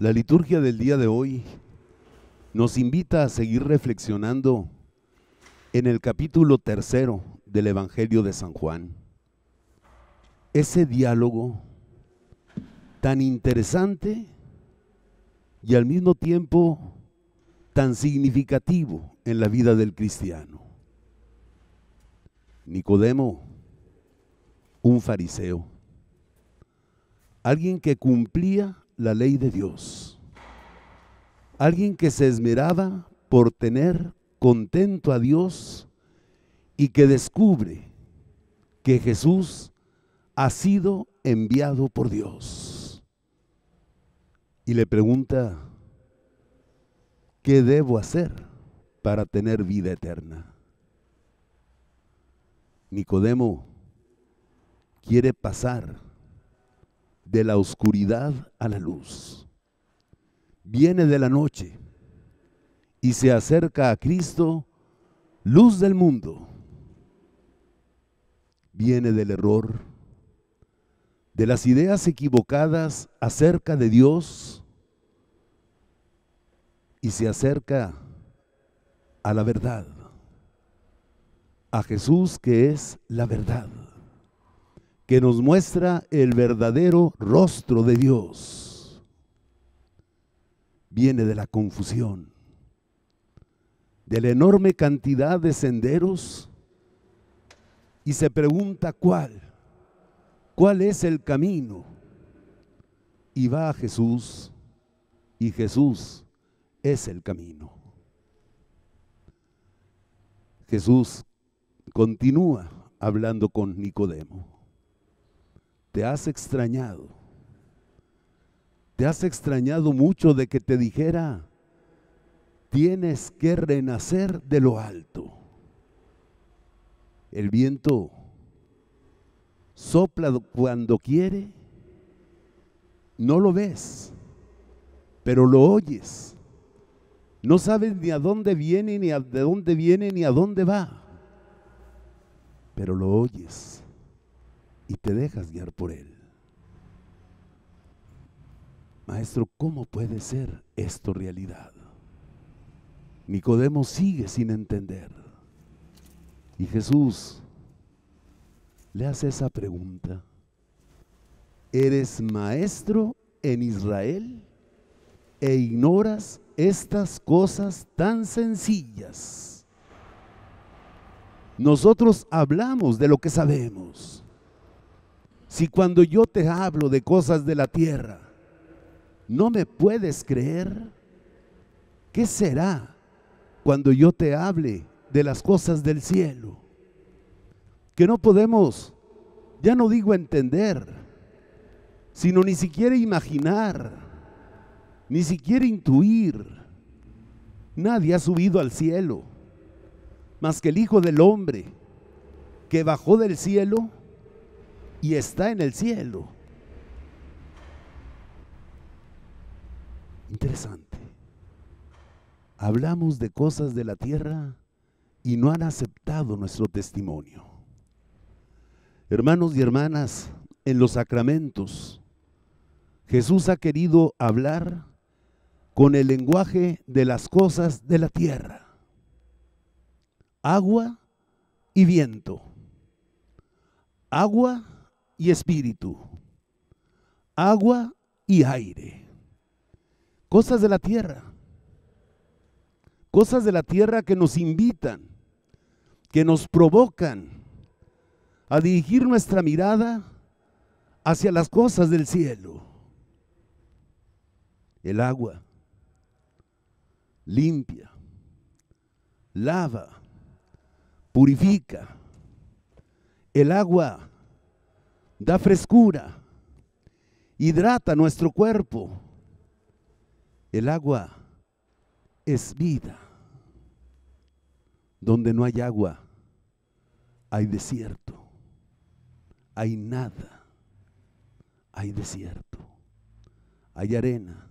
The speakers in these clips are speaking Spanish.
La liturgia del día de hoy nos invita a seguir reflexionando en el capítulo tercero del Evangelio de San Juan. Ese diálogo tan interesante y al mismo tiempo tan significativo en la vida del cristiano. Nicodemo, un fariseo, alguien que cumplía la ley de Dios. Alguien que se esmeraba por tener contento a Dios y que descubre que Jesús ha sido enviado por Dios. Y le pregunta, ¿qué debo hacer para tener vida eterna? Nicodemo quiere pasar de la oscuridad a la luz. Viene de la noche y se acerca a Cristo, luz del mundo. Viene del error, de las ideas equivocadas acerca de Dios y se acerca a la verdad, a Jesús que es la verdad que nos muestra el verdadero rostro de Dios. Viene de la confusión, de la enorme cantidad de senderos y se pregunta cuál, cuál es el camino. Y va a Jesús y Jesús es el camino. Jesús continúa hablando con Nicodemo te has extrañado. Te has extrañado mucho de que te dijera, tienes que renacer de lo alto. El viento sopla cuando quiere, no lo ves, pero lo oyes. No sabes ni a dónde viene, ni de dónde viene, ni a dónde va, pero lo oyes y te dejas guiar por Él. Maestro, ¿cómo puede ser esto realidad? Nicodemo sigue sin entender. Y Jesús le hace esa pregunta. ¿Eres maestro en Israel e ignoras estas cosas tan sencillas? Nosotros hablamos de lo que sabemos. Si cuando yo te hablo de cosas de la tierra, no me puedes creer, ¿qué será cuando yo te hable de las cosas del cielo? Que no podemos, ya no digo entender, sino ni siquiera imaginar, ni siquiera intuir. Nadie ha subido al cielo más que el Hijo del Hombre que bajó del cielo y está en el cielo. Interesante. Hablamos de cosas de la tierra y no han aceptado nuestro testimonio. Hermanos y hermanas, en los sacramentos, Jesús ha querido hablar con el lenguaje de las cosas de la tierra. Agua y viento. Agua y espíritu, agua y aire, cosas de la tierra, cosas de la tierra que nos invitan, que nos provocan a dirigir nuestra mirada hacia las cosas del cielo. El agua limpia, lava, purifica. El agua da frescura, hidrata nuestro cuerpo. El agua es vida. Donde no hay agua, hay desierto, hay nada, hay desierto, hay arena,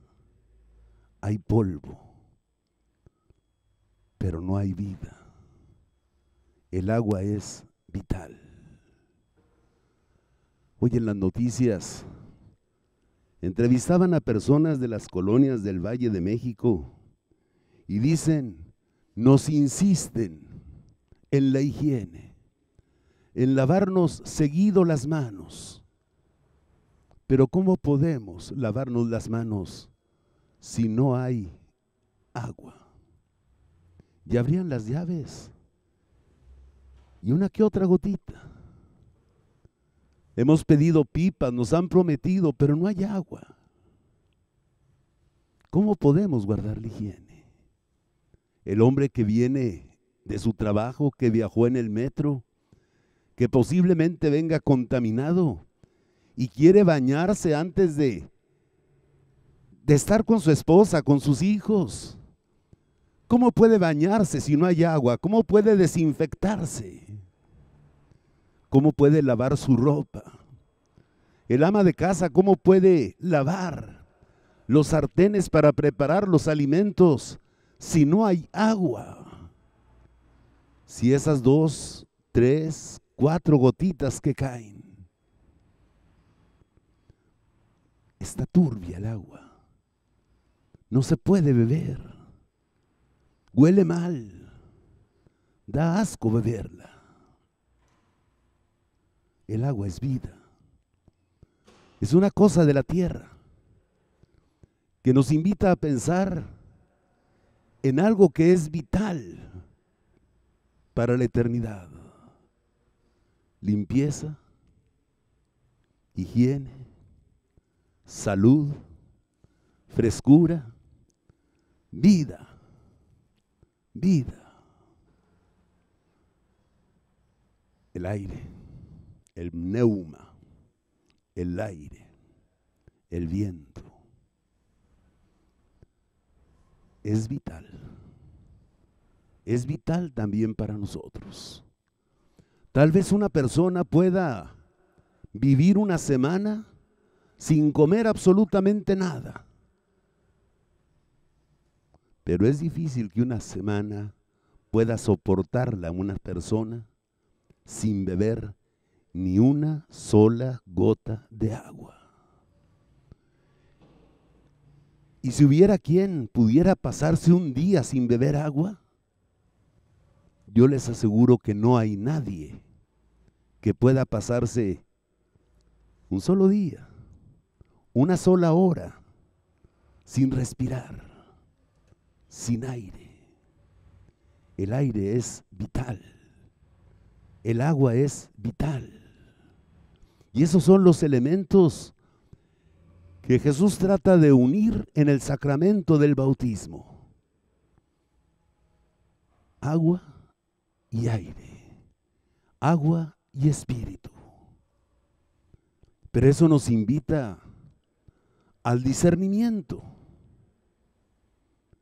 hay polvo, pero no hay vida. El agua es vital. Hoy en las noticias entrevistaban a personas de las colonias del Valle de México y dicen, nos insisten en la higiene, en lavarnos seguido las manos. Pero ¿cómo podemos lavarnos las manos si no hay agua? Y abrían las llaves y una que otra gotita Hemos pedido pipas, nos han prometido, pero no hay agua. ¿Cómo podemos guardar la higiene? El hombre que viene de su trabajo, que viajó en el metro, que posiblemente venga contaminado y quiere bañarse antes de, de estar con su esposa, con sus hijos. ¿Cómo puede bañarse si no hay agua? ¿Cómo puede desinfectarse? ¿Cómo puede lavar su ropa? El ama de casa, ¿cómo puede lavar los sartenes para preparar los alimentos si no hay agua? Si esas dos, tres, cuatro gotitas que caen, está turbia el agua. No se puede beber. Huele mal. Da asco beberla. El agua es vida. Es una cosa de la tierra que nos invita a pensar en algo que es vital para la eternidad. Limpieza, higiene, salud, frescura, vida, vida, el aire el pneuma, el aire, el viento. Es vital. Es vital también para nosotros. Tal vez una persona pueda vivir una semana sin comer absolutamente nada. Pero es difícil que una semana pueda soportarla una persona sin beber ni una sola gota de agua. Y si hubiera quien pudiera pasarse un día sin beber agua, yo les aseguro que no hay nadie que pueda pasarse un solo día, una sola hora, sin respirar, sin aire. El aire es vital, el agua es vital. Y esos son los elementos que Jesús trata de unir en el sacramento del bautismo. Agua y aire. Agua y espíritu. Pero eso nos invita al discernimiento.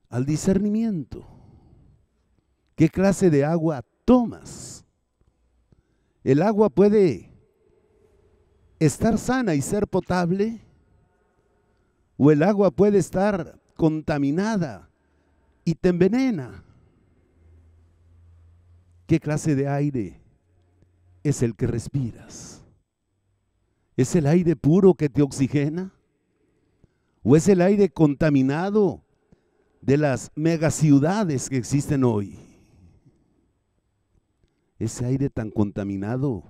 Al discernimiento. ¿Qué clase de agua tomas? El agua puede estar sana y ser potable? ¿O el agua puede estar contaminada y te envenena? ¿Qué clase de aire es el que respiras? ¿Es el aire puro que te oxigena? ¿O es el aire contaminado de las megaciudades que existen hoy? Ese aire tan contaminado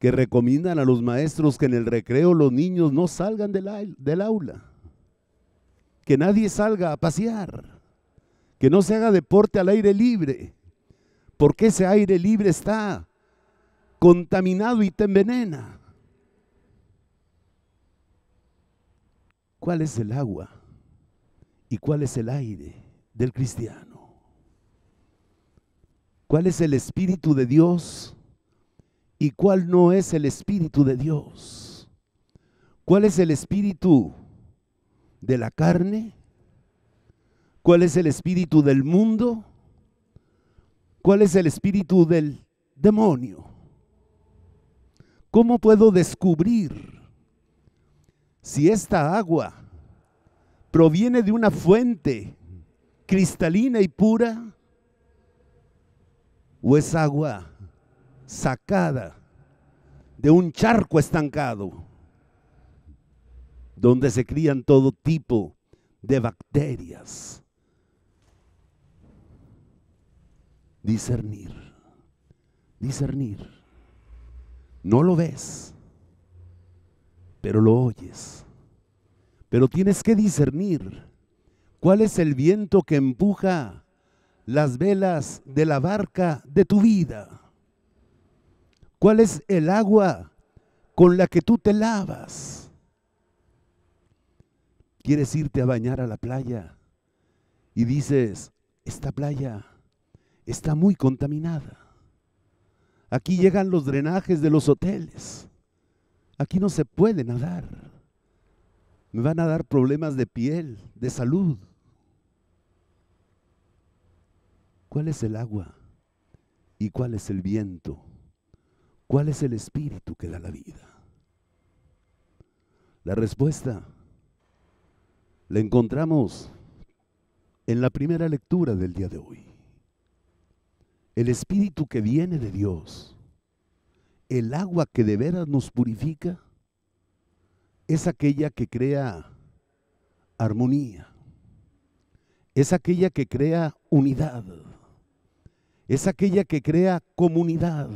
que recomiendan a los maestros que en el recreo los niños no salgan del, del aula, que nadie salga a pasear, que no se haga deporte al aire libre, porque ese aire libre está contaminado y te envenena. ¿Cuál es el agua y cuál es el aire del cristiano? ¿Cuál es el Espíritu de Dios? ¿Y cuál no es el espíritu de Dios? ¿Cuál es el espíritu de la carne? ¿Cuál es el espíritu del mundo? ¿Cuál es el espíritu del demonio? ¿Cómo puedo descubrir si esta agua proviene de una fuente cristalina y pura o es agua sacada de un charco estancado, donde se crían todo tipo de bacterias. Discernir, discernir. No lo ves, pero lo oyes. Pero tienes que discernir cuál es el viento que empuja las velas de la barca de tu vida ¿Cuál es el agua con la que tú te lavas? ¿Quieres irte a bañar a la playa? Y dices, esta playa está muy contaminada. Aquí llegan los drenajes de los hoteles. Aquí no se puede nadar. Me van a dar problemas de piel, de salud. ¿Cuál es el agua? ¿Y cuál es el viento? ¿Cuál es el espíritu que da la vida? La respuesta la encontramos en la primera lectura del día de hoy. El espíritu que viene de Dios, el agua que de veras nos purifica, es aquella que crea armonía, es aquella que crea unidad, es aquella que crea comunidad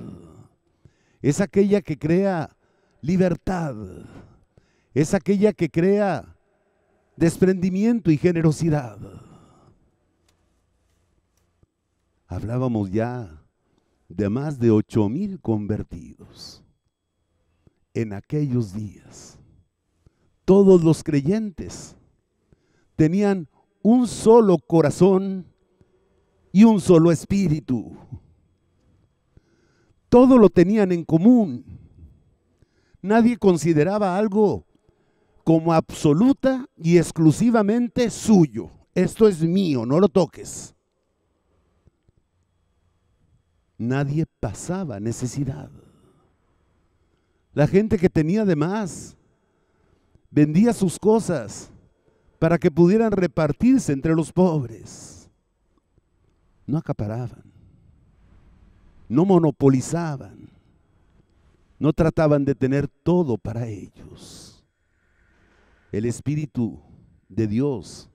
es aquella que crea libertad, es aquella que crea desprendimiento y generosidad. Hablábamos ya de más de ocho mil convertidos en aquellos días. Todos los creyentes tenían un solo corazón y un solo espíritu. Todo lo tenían en común. Nadie consideraba algo como absoluta y exclusivamente suyo. Esto es mío, no lo toques. Nadie pasaba necesidad. La gente que tenía de más vendía sus cosas para que pudieran repartirse entre los pobres. No acaparaban no monopolizaban, no trataban de tener todo para ellos. El Espíritu de Dios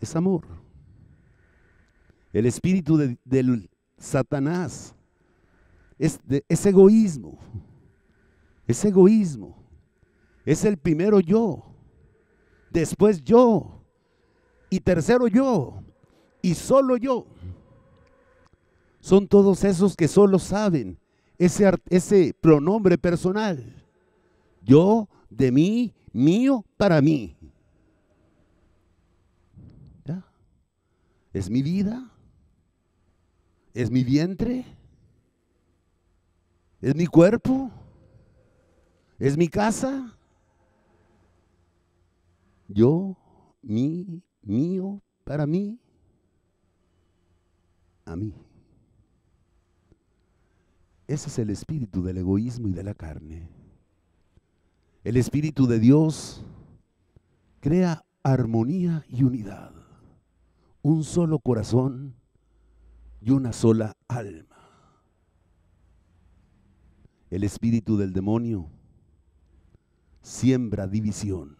es amor. El espíritu de, del Satanás es, es egoísmo. Es egoísmo. Es el primero yo. Después yo. Y tercero yo. Y solo yo son todos esos que solo saben ese, ese pronombre personal. Yo, de mí, mío, para mí. ¿Es mi vida? ¿Es mi vientre? ¿Es mi cuerpo? ¿Es mi casa? Yo, mí, mío, para mí, a mí. Ese es el espíritu del egoísmo y de la carne. El espíritu de Dios crea armonía y unidad, un solo corazón y una sola alma. El espíritu del demonio siembra división,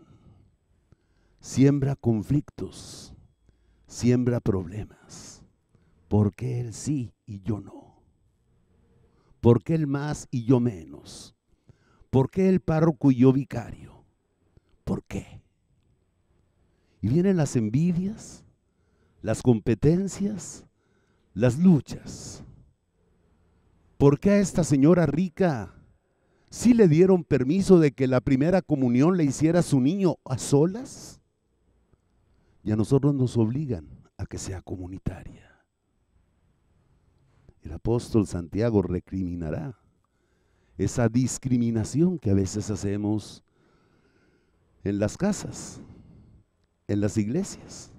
siembra conflictos, siembra problemas, porque él sí y yo no. ¿Por qué el más y yo menos? ¿Por qué el párroco y yo vicario? ¿Por qué? Y vienen las envidias, las competencias, las luchas. ¿Por qué a esta señora rica sí le dieron permiso de que la primera comunión le hiciera su niño a solas? Y a nosotros nos obligan a que sea comunitaria el apóstol Santiago recriminará esa discriminación que a veces hacemos en las casas, en las iglesias,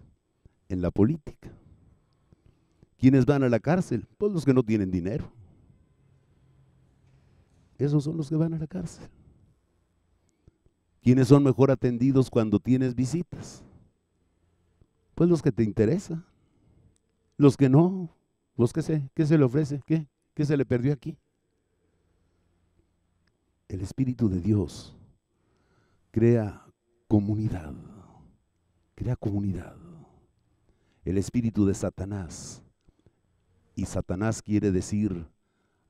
en la política. ¿Quiénes van a la cárcel? Pues los que no tienen dinero. Esos son los que van a la cárcel. ¿Quiénes son mejor atendidos cuando tienes visitas? Pues los que te interesan. Los que no, qué se, le ofrece? ¿Qué? ¿Qué se le perdió aquí? El Espíritu de Dios crea comunidad, crea comunidad. El espíritu de Satanás, y Satanás quiere decir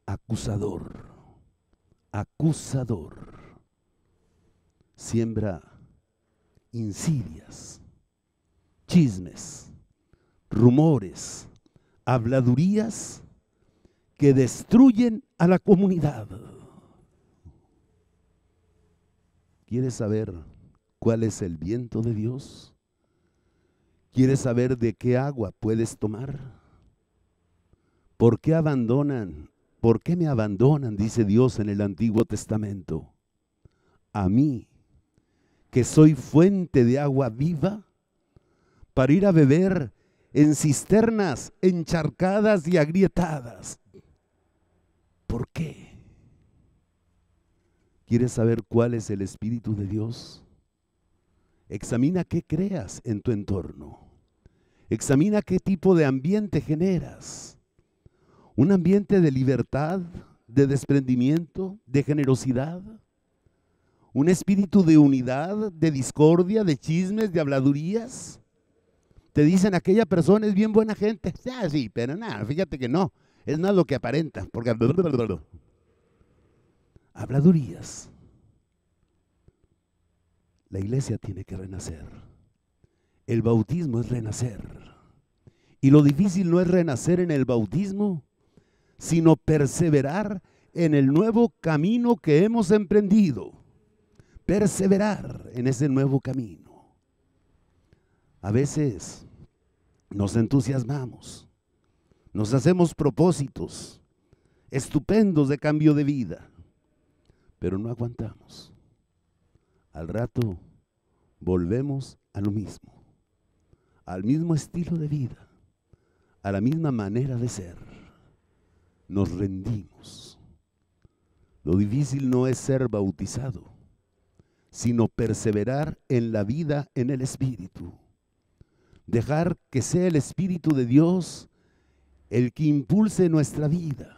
acusador, acusador, siembra insidias, chismes, rumores, habladurías que destruyen a la comunidad. ¿Quieres saber cuál es el viento de Dios? ¿Quieres saber de qué agua puedes tomar? ¿Por qué abandonan? ¿Por qué me abandonan? Dice Dios en el Antiguo Testamento. A mí, que soy fuente de agua viva, para ir a beber en cisternas encharcadas y agrietadas. ¿Por qué? ¿Quieres saber cuál es el Espíritu de Dios? Examina qué creas en tu entorno. Examina qué tipo de ambiente generas. Un ambiente de libertad, de desprendimiento, de generosidad. Un espíritu de unidad, de discordia, de chismes, de habladurías te dicen aquella persona es bien buena gente. Ah, sí, pero nada, fíjate que no. Es nada lo que aparenta, porque habladurías. La iglesia tiene que renacer. El bautismo es renacer. Y lo difícil no es renacer en el bautismo, sino perseverar en el nuevo camino que hemos emprendido. Perseverar en ese nuevo camino. A veces nos entusiasmamos, nos hacemos propósitos estupendos de cambio de vida, pero no aguantamos. Al rato volvemos a lo mismo, al mismo estilo de vida, a la misma manera de ser. Nos rendimos. Lo difícil no es ser bautizado, sino perseverar en la vida en el Espíritu dejar que sea el Espíritu de Dios el que impulse nuestra vida,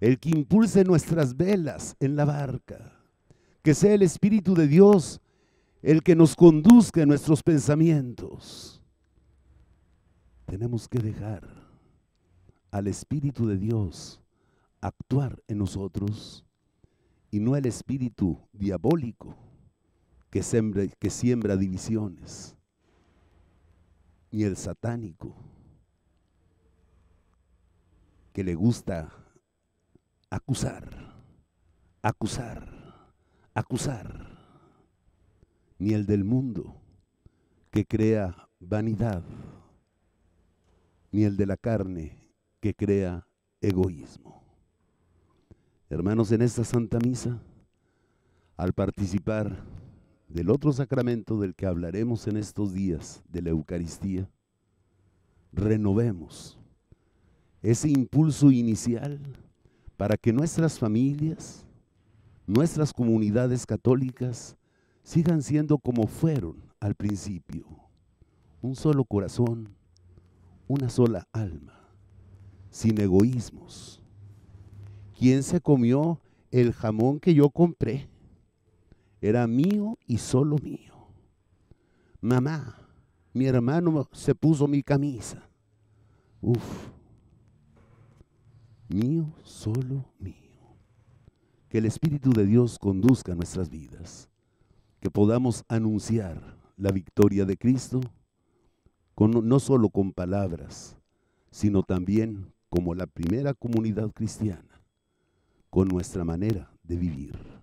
el que impulse nuestras velas en la barca, que sea el Espíritu de Dios el que nos conduzca en nuestros pensamientos. Tenemos que dejar al Espíritu de Dios actuar en nosotros y no el espíritu diabólico que que siembra divisiones ni el satánico, que le gusta acusar, acusar, acusar, ni el del mundo, que crea vanidad, ni el de la carne, que crea egoísmo. Hermanos, en esta Santa Misa, al participar del otro sacramento del que hablaremos en estos días, de la Eucaristía, renovemos ese impulso inicial para que nuestras familias, nuestras comunidades católicas sigan siendo como fueron al principio, un solo corazón, una sola alma, sin egoísmos. ¿Quién se comió el jamón que yo compré? era mío y solo mío. Mamá, mi hermano se puso mi camisa. Uf, mío, solo mío. Que el Espíritu de Dios conduzca nuestras vidas, que podamos anunciar la victoria de Cristo no solo con palabras, sino también como la primera comunidad cristiana, con nuestra manera de vivir.